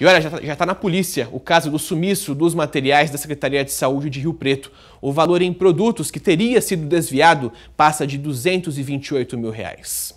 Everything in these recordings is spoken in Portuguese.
E olha, já está tá na polícia o caso do sumiço dos materiais da Secretaria de Saúde de Rio Preto. O valor em produtos que teria sido desviado passa de 228 mil reais.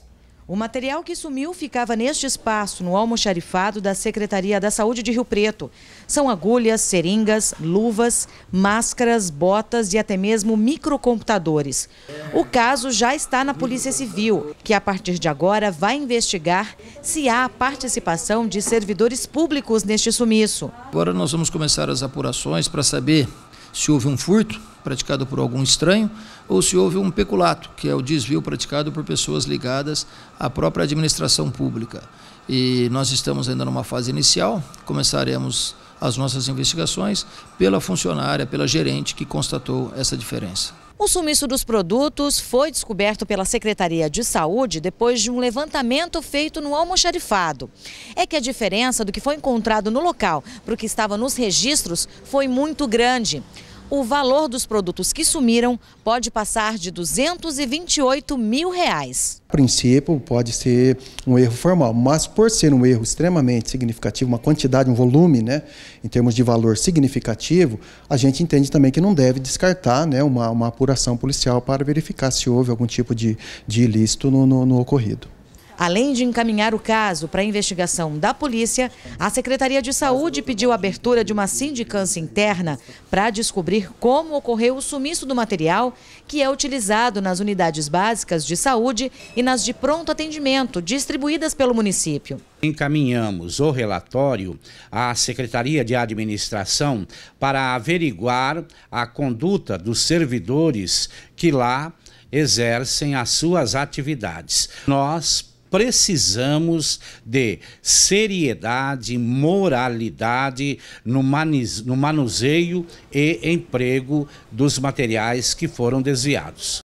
O material que sumiu ficava neste espaço, no almoxarifado da Secretaria da Saúde de Rio Preto. São agulhas, seringas, luvas, máscaras, botas e até mesmo microcomputadores. O caso já está na Polícia Civil, que a partir de agora vai investigar se há participação de servidores públicos neste sumiço. Agora nós vamos começar as apurações para saber se houve um furto praticado por algum estranho ou se houve um peculato, que é o desvio praticado por pessoas ligadas à própria administração pública. E nós estamos ainda numa fase inicial, começaremos as nossas investigações pela funcionária, pela gerente que constatou essa diferença. O sumiço dos produtos foi descoberto pela Secretaria de Saúde depois de um levantamento feito no almoxarifado. É que a diferença do que foi encontrado no local para o que estava nos registros foi muito grande o valor dos produtos que sumiram pode passar de 228 mil reais. A princípio, pode ser um erro formal, mas por ser um erro extremamente significativo, uma quantidade, um volume, né, em termos de valor significativo, a gente entende também que não deve descartar né, uma, uma apuração policial para verificar se houve algum tipo de, de ilícito no, no, no ocorrido. Além de encaminhar o caso para investigação da polícia, a Secretaria de Saúde pediu a abertura de uma sindicância interna para descobrir como ocorreu o sumiço do material que é utilizado nas unidades básicas de saúde e nas de pronto atendimento distribuídas pelo município. Encaminhamos o relatório à Secretaria de Administração para averiguar a conduta dos servidores que lá exercem as suas atividades. Nós precisamos de seriedade, moralidade no, manuseio e emprego dos materiais que foram desviados.